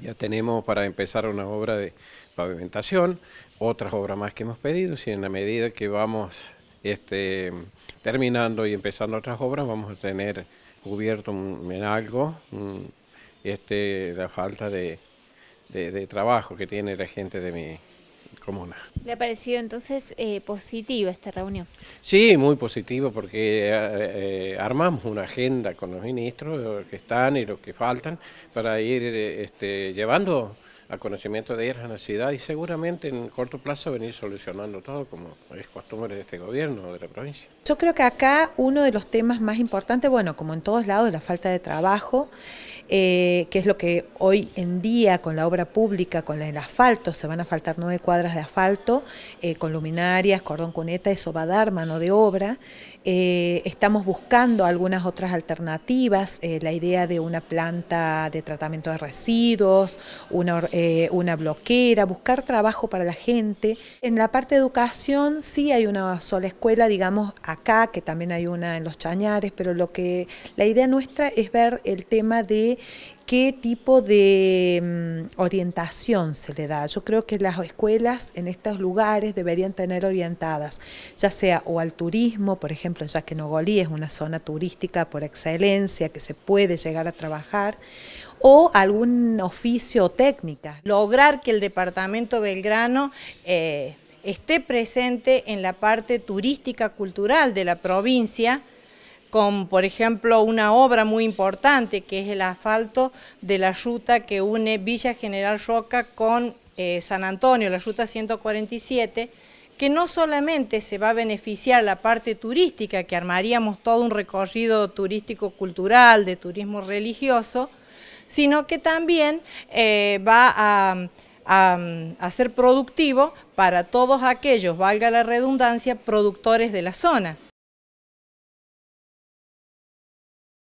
Ya tenemos para empezar una obra de pavimentación, otras obras más que hemos pedido, y en la medida que vamos este, terminando y empezando otras obras, vamos a tener cubierto en algo este, la falta de, de trabajo que tiene la gente de mi, ¿Le ha parecido entonces eh, positiva esta reunión? Sí, muy positivo porque eh, eh, armamos una agenda con los ministros, los que están y los que faltan, para ir este, llevando a conocimiento de ellas a la ciudad y seguramente en corto plazo venir solucionando todo como es costumbre de este gobierno, de la provincia. Yo creo que acá uno de los temas más importantes, bueno, como en todos lados, la falta de trabajo, eh, que es lo que hoy en día con la obra pública, con el asfalto, se van a faltar nueve cuadras de asfalto, eh, con luminarias, cordón cuneta, eso va a dar mano de obra. Eh, estamos buscando algunas otras alternativas, eh, la idea de una planta de tratamiento de residuos, una, una bloquera, buscar trabajo para la gente. En la parte de educación sí hay una sola escuela, digamos acá, que también hay una en Los Chañares, pero lo que la idea nuestra es ver el tema de qué tipo de mm, orientación se le da. Yo creo que las escuelas en estos lugares deberían tener orientadas, ya sea o al turismo, por ejemplo, ya que Nogolí es una zona turística por excelencia que se puede llegar a trabajar, o algún oficio o técnica. Lograr que el departamento Belgrano... Eh, esté presente en la parte turística cultural de la provincia, con, por ejemplo, una obra muy importante que es el asfalto de la ruta que une Villa General Roca con eh, San Antonio, la ruta 147, que no solamente se va a beneficiar la parte turística, que armaríamos todo un recorrido turístico-cultural de turismo religioso, sino que también eh, va a, ser productivo para todos aquellos, valga la redundancia, productores de la zona.